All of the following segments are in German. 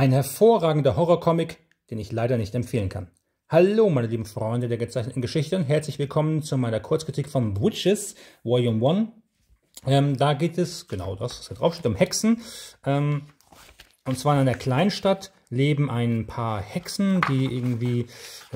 Ein hervorragender Horrorcomic, den ich leider nicht empfehlen kann. Hallo, meine lieben Freunde der gezeichneten Geschichte und herzlich willkommen zu meiner Kurzkritik von Witches, Volume 1. Ähm, da geht es, genau das, was da drauf steht, um Hexen. Ähm, und zwar in einer Kleinstadt leben ein paar Hexen, die irgendwie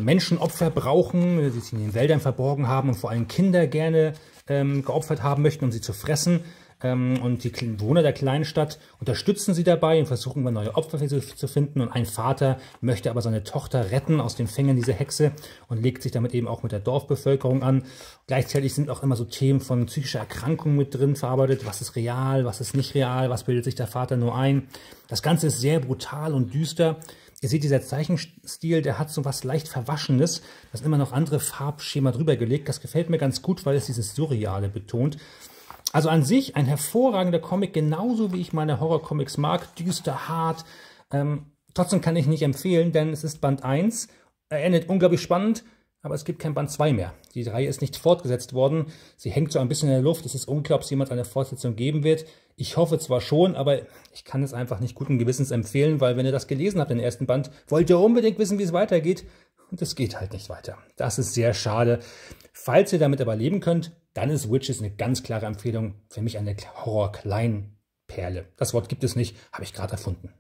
Menschenopfer brauchen, die sie in den Wäldern verborgen haben und vor allem Kinder gerne ähm, geopfert haben möchten, um sie zu fressen. Ähm, und die Bewohner der kleinen Stadt unterstützen sie dabei und versuchen immer neue Opfer für sie zu finden. Und ein Vater möchte aber seine Tochter retten aus den Fängen dieser Hexe und legt sich damit eben auch mit der Dorfbevölkerung an. Gleichzeitig sind auch immer so Themen von psychischer Erkrankung mit drin verarbeitet. Was ist real, was ist nicht real, was bildet sich der Vater nur ein. Das Ganze ist sehr brutal und düster. Ihr seht, dieser Zeichenstil, der hat so was leicht Verwaschenes. Da ist immer noch andere Farbschema drüber gelegt. Das gefällt mir ganz gut, weil es dieses Surreale betont. Also an sich ein hervorragender Comic, genauso wie ich meine Horrorcomics mag, düster, hart. Ähm, trotzdem kann ich nicht empfehlen, denn es ist Band 1, er endet unglaublich spannend, aber es gibt kein Band 2 mehr. Die Reihe ist nicht fortgesetzt worden. Sie hängt so ein bisschen in der Luft. Es ist unklar, ob es jemals eine Fortsetzung geben wird. Ich hoffe zwar schon, aber ich kann es einfach nicht guten Gewissens empfehlen, weil wenn ihr das gelesen habt, den ersten Band, wollt ihr unbedingt wissen, wie es weitergeht. Und es geht halt nicht weiter. Das ist sehr schade. Falls ihr damit aber leben könnt, dann ist Witches eine ganz klare Empfehlung. Für mich eine horror klein perle Das Wort gibt es nicht, habe ich gerade erfunden.